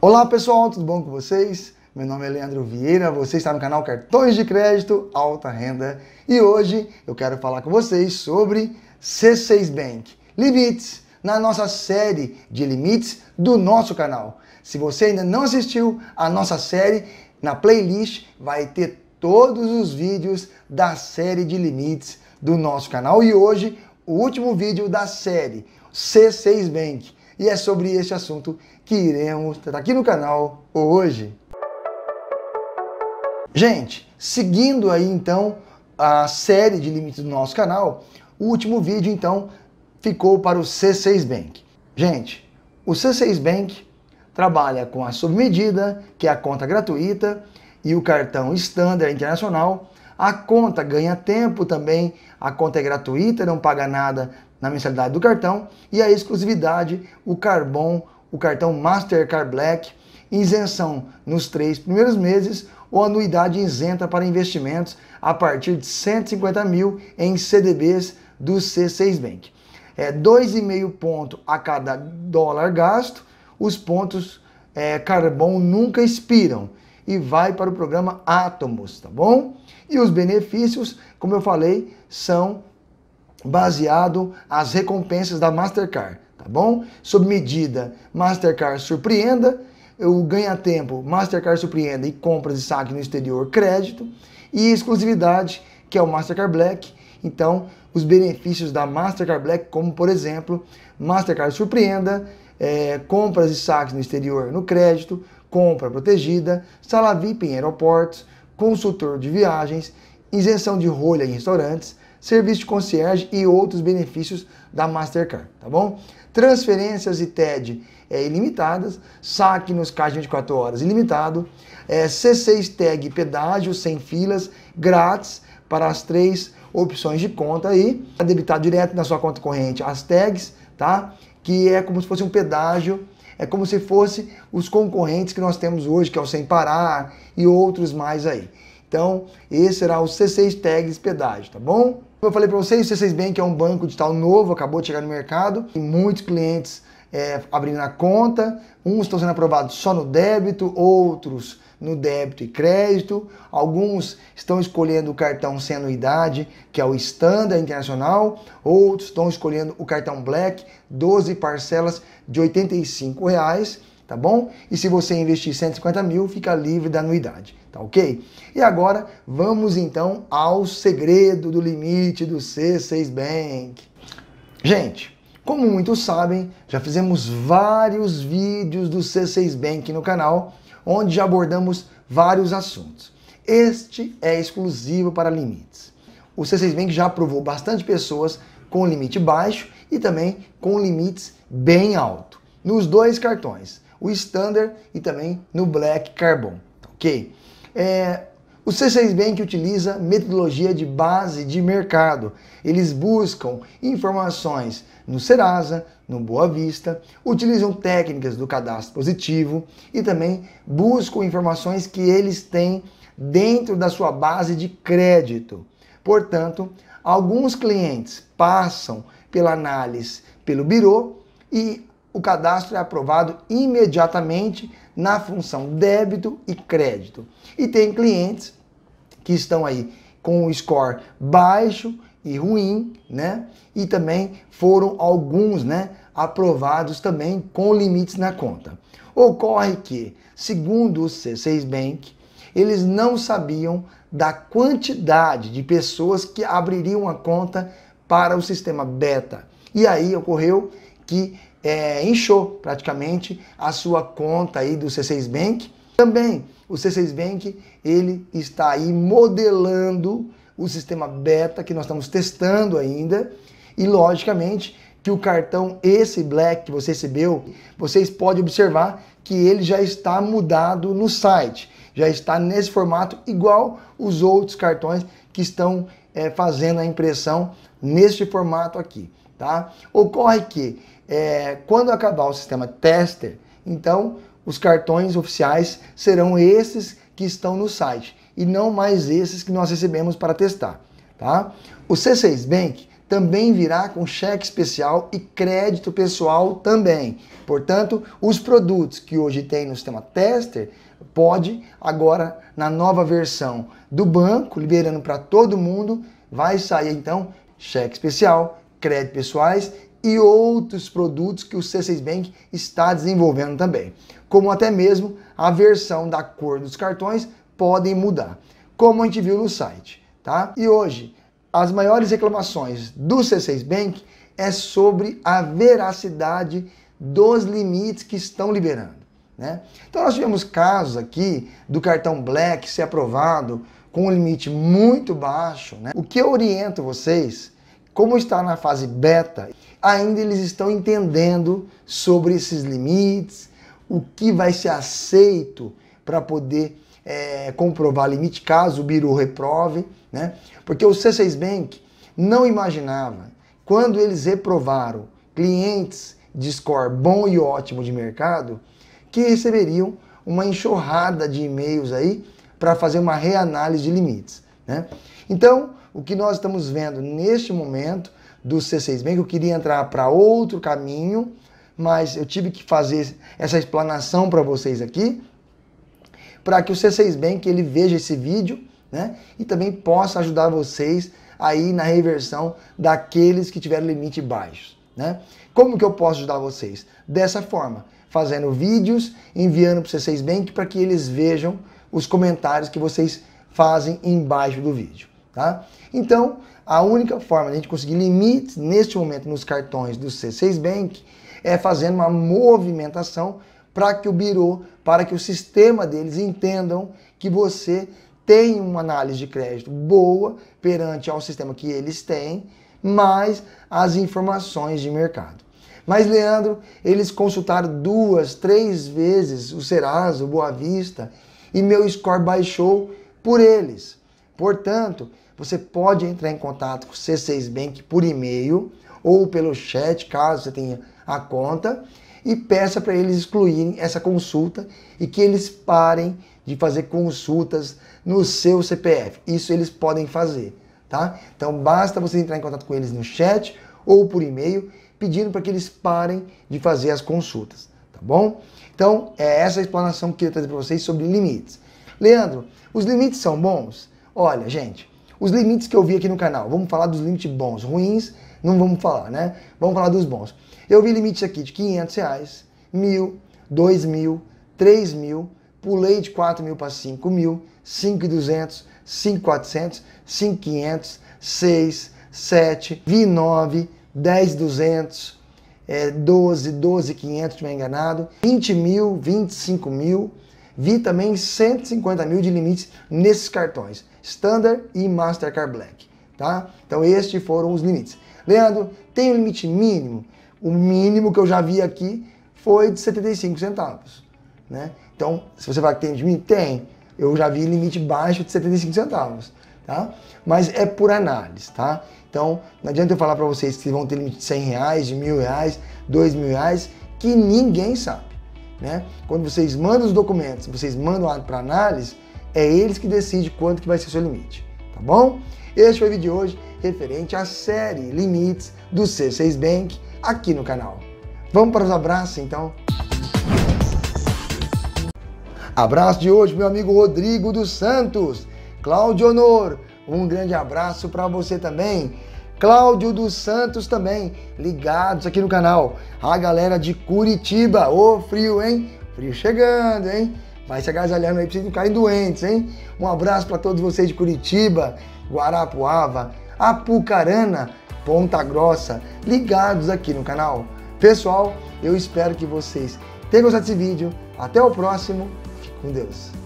Olá pessoal, tudo bom com vocês? Meu nome é Leandro Vieira, você está no canal Cartões de Crédito Alta Renda e hoje eu quero falar com vocês sobre C6 Bank Limites na nossa série de limites do nosso canal. Se você ainda não assistiu a nossa série, na playlist vai ter todos os vídeos da série de limites do nosso canal e hoje o último vídeo da série C6 Bank e é sobre este assunto que iremos tratar aqui no canal hoje. Gente, seguindo aí então a série de limites do nosso canal, o último vídeo então ficou para o C6 Bank. Gente, o C6 Bank trabalha com a submedida, que é a conta gratuita, e o cartão Standard Internacional. A conta ganha tempo também, a conta é gratuita, não paga nada na mensalidade do cartão e a exclusividade, o Carbon, o cartão Mastercard Black, isenção nos três primeiros meses ou anuidade isenta para investimentos a partir de 150 mil em CDBs do C6 Bank. É 2,5 ponto a cada dólar gasto, os pontos é, Carbon nunca expiram e vai para o programa Atomos tá bom? E os benefícios, como eu falei, são baseado às recompensas da Mastercard, tá bom? Sob medida, Mastercard surpreenda, o ganha-tempo, Mastercard surpreenda e compras e saque no exterior, crédito, e exclusividade, que é o Mastercard Black. Então, os benefícios da Mastercard Black, como por exemplo, Mastercard surpreenda, é, compras e saques no exterior no crédito, compra protegida, sala VIP em aeroportos, consultor de viagens, isenção de rolha em restaurantes, serviço de concierge e outros benefícios da Mastercard, tá bom? Transferências e TED é, ilimitadas, saque nos caixas 24 horas ilimitado, é, C6 Tag pedágio sem filas, grátis para as três opções de conta aí, a debitar direto na sua conta corrente as tags, tá? Que é como se fosse um pedágio é como se fosse os concorrentes que nós temos hoje, que é o Sem Parar e outros mais aí. Então, esse será o C6 Tags Pedágio, tá bom? Como eu falei para vocês, o C6 Bank é um banco digital novo, acabou de chegar no mercado, e muitos clientes é, abrindo a conta, uns estão sendo aprovados só no débito, outros no débito e crédito, alguns estão escolhendo o cartão sem anuidade, que é o Standard Internacional, outros estão escolhendo o cartão Black, 12 parcelas de R$ 85. Reais tá bom? E se você investir 150 mil, fica livre da anuidade, tá ok? E agora vamos então ao segredo do limite do C6 Bank. Gente, como muitos sabem, já fizemos vários vídeos do C6 Bank no canal, onde já abordamos vários assuntos. Este é exclusivo para limites. O C6 Bank já aprovou bastante pessoas com limite baixo e também com limites bem alto, nos dois cartões o Standard e também no Black Carbon, ok? É, o C6 Bank é utiliza metodologia de base de mercado. Eles buscam informações no Serasa, no Boa Vista, utilizam técnicas do cadastro positivo e também buscam informações que eles têm dentro da sua base de crédito. Portanto, alguns clientes passam pela análise pelo birô e o cadastro é aprovado imediatamente na função débito e crédito. E tem clientes que estão aí com o score baixo e ruim, né? E também foram alguns, né, aprovados também com limites na conta. Ocorre que, segundo o C6 Bank, eles não sabiam da quantidade de pessoas que abririam a conta para o sistema beta. E aí ocorreu que é, inchou praticamente a sua conta aí do C6 Bank. Também o C6 Bank ele está aí modelando o sistema beta que nós estamos testando ainda e logicamente que o cartão esse Black que você recebeu, vocês podem observar que ele já está mudado no site, já está nesse formato igual os outros cartões que estão é, fazendo a impressão neste formato aqui, tá? Ocorre que é, quando acabar o sistema tester, então os cartões oficiais serão esses que estão no site e não mais esses que nós recebemos para testar, tá? O C6 Bank também virá com cheque especial e crédito pessoal também. Portanto, os produtos que hoje tem no sistema tester pode agora na nova versão do banco, liberando para todo mundo, vai sair então cheque especial, crédito pessoais e outros produtos que o C6 Bank está desenvolvendo também, como até mesmo a versão da cor dos cartões podem mudar, como a gente viu no site, tá? E hoje, as maiores reclamações do C6 Bank é sobre a veracidade dos limites que estão liberando. Né? Então nós tivemos casos aqui do cartão Black ser aprovado com um limite muito baixo. Né? O que eu oriento vocês, como está na fase beta, ainda eles estão entendendo sobre esses limites, o que vai ser aceito para poder é, comprovar limite caso o Biru reprove, né? Porque o C6 Bank não imaginava quando eles reprovaram clientes de score bom e ótimo de mercado, que receberiam uma enxurrada de e-mails aí para fazer uma reanálise de limites. Né? Então, o que nós estamos vendo neste momento do C6 Bank, eu queria entrar para outro caminho, mas eu tive que fazer essa explanação para vocês aqui, para que o C6 Bank ele veja esse vídeo né? e também possa ajudar vocês aí na reversão daqueles que tiveram limite baixo, Né? Como que eu posso ajudar vocês? Dessa forma, fazendo vídeos, enviando para o C6 Bank para que eles vejam os comentários que vocês fazem embaixo do vídeo. Tá? Então, a única forma de a gente conseguir limites neste momento nos cartões do C6 Bank é fazendo uma movimentação para que o birô, para que o sistema deles entendam que você tem uma análise de crédito boa perante ao sistema que eles têm, mais as informações de mercado. Mas, Leandro, eles consultaram duas, três vezes o Serasa, o Boa Vista, e meu score baixou por eles. Portanto, você pode entrar em contato com o C6 Bank por e-mail ou pelo chat, caso você tenha a conta, e peça para eles excluírem essa consulta e que eles parem de fazer consultas no seu CPF. Isso eles podem fazer, tá? Então basta você entrar em contato com eles no chat ou por e-mail pedindo para que eles parem de fazer as consultas, tá bom? Então, é essa a explanação que eu queria trazer para vocês sobre limites. Leandro, os limites são bons? Olha, gente, os limites que eu vi aqui no canal, vamos falar dos limites bons, ruins não vamos falar, né? Vamos falar dos bons. Eu vi limites aqui de 500 reais, mil, dois mil, três mil, pulei de 4 mil para 5 mil, 5,200, 5,400, 5,500, 6, 7, vi 9, 10,200, é, 12, 12,500, se não enganado, 20 mil, 25 mil. Vi também 150 mil de limites nesses cartões, Standard e Mastercard Black, tá? Então estes foram os limites. Leandro, tem um limite mínimo? O mínimo que eu já vi aqui foi de 75 centavos, né? Então, se você vai que tem limite, tem. Eu já vi limite baixo de 75 centavos tá? Mas é por análise, tá? Então, não adianta eu falar para vocês que vão ter limite de 100 reais, de mil reais, dois mil reais, que ninguém sabe, né? Quando vocês mandam os documentos, vocês mandam para análise, é eles que decidem quanto que vai ser o seu limite, tá bom? Este foi o vídeo de hoje referente à série Limites do C6 Bank aqui no canal. Vamos para os abraços então? Abraço de hoje, meu amigo Rodrigo dos Santos. Cláudio Honor, um grande abraço para você também. Cláudio dos Santos também, ligados aqui no canal. A galera de Curitiba, ô frio, hein? Frio chegando, hein? Vai se agasalhando aí pra vocês ficarem doentes, hein? Um abraço para todos vocês de Curitiba, Guarapuava, Apucarana, Ponta Grossa, ligados aqui no canal. Pessoal, eu espero que vocês tenham gostado desse vídeo. Até o próximo. Fique com Deus.